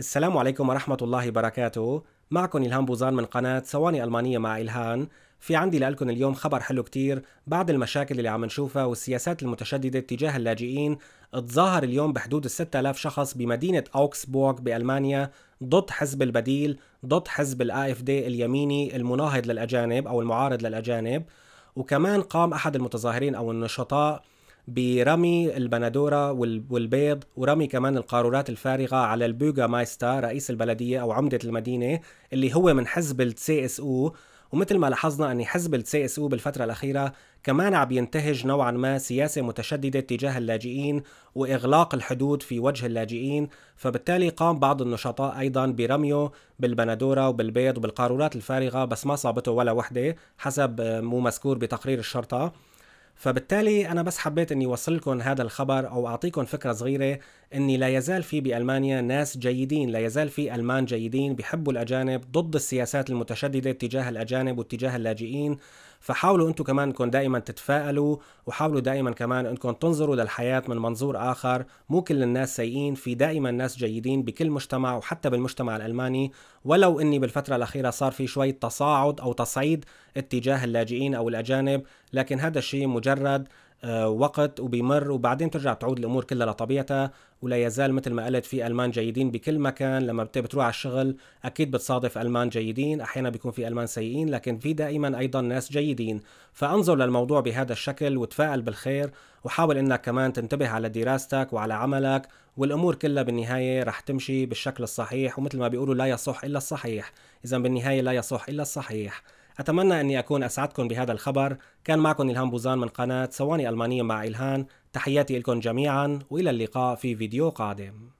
السلام عليكم ورحمة الله وبركاته معكم إلهام بوزان من قناة ثواني ألمانية مع إلهان في عندي لألكن اليوم خبر حلو كتير بعد المشاكل اللي عم نشوفها والسياسات المتشددة تجاه اللاجئين تظاهر اليوم بحدود ال 6000 شخص بمدينة أوكسبورغ بألمانيا ضد حزب البديل ضد حزب الـ دي اليميني المناهض للأجانب أو المعارض للأجانب وكمان قام أحد المتظاهرين أو النشطاء برمي البندورة والبيض ورمي كمان القارورات الفارغة على البوغا مايستا رئيس البلدية أو عمدة المدينة اللي هو من حزب السي اس او ومثل ما لاحظنا أن حزب السي اس او بالفترة الأخيرة كمان عم ينتهج نوعا ما سياسة متشددة تجاه اللاجئين وإغلاق الحدود في وجه اللاجئين فبالتالي قام بعض النشطاء أيضا برميه بالبندورة وبالبيض وبالقارورات الفارغة بس ما صابته ولا وحدة حسب مو مذكور بتقرير الشرطة فبالتالي أنا بس حبيت أني أوصل لكم هذا الخبر أو أعطيكم فكرة صغيرة أني لا يزال في بألمانيا ناس جيدين لا يزال في ألمان جيدين بيحبوا الأجانب ضد السياسات المتشددة تجاه الأجانب واتجاه اللاجئين فحاولوا انتم كمان انكم دائما تتفائلوا وحاولوا دائما كمان انكم تنظروا للحياه من منظور اخر مو كل الناس سيئين في دائما ناس جيدين بكل مجتمع وحتى بالمجتمع الالماني ولو اني بالفتره الاخيره صار في شويه تصاعد او تصعيد اتجاه اللاجئين او الاجانب لكن هذا الشيء مجرد آه، وقت وبيمر وبعدين ترجع تعود الامور كلها لطبيعتها ولا يزال مثل ما قلت في المان جيدين بكل مكان لما بتروح على الشغل اكيد بتصادف المان جيدين احيانا بيكون في المان سيئين لكن في دائما ايضا ناس جيدين فانظر للموضوع بهذا الشكل وتفائل بالخير وحاول انك كمان تنتبه على دراستك وعلى عملك والامور كلها بالنهايه رح تمشي بالشكل الصحيح ومثل ما بيقولوا لا يصح الا الصحيح اذا بالنهايه لا يصح الا الصحيح أتمنى أني أكون أسعدكم بهذا الخبر كان معكم إلهام بوزان من قناة سواني ألمانية مع إلهان تحياتي لكم جميعا وإلى اللقاء في فيديو قادم